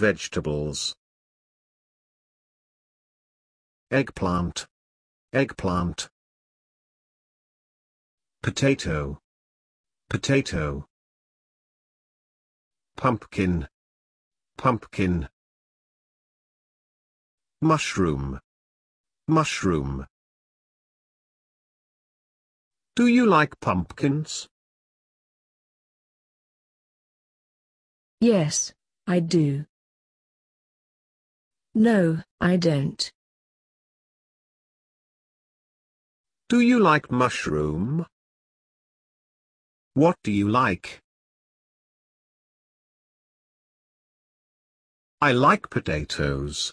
Vegetables. Eggplant. Eggplant. Potato. Potato. Pumpkin. Pumpkin. Mushroom. Mushroom. Do you like pumpkins? Yes, I do. No, I don't. Do you like mushroom? What do you like? I like potatoes.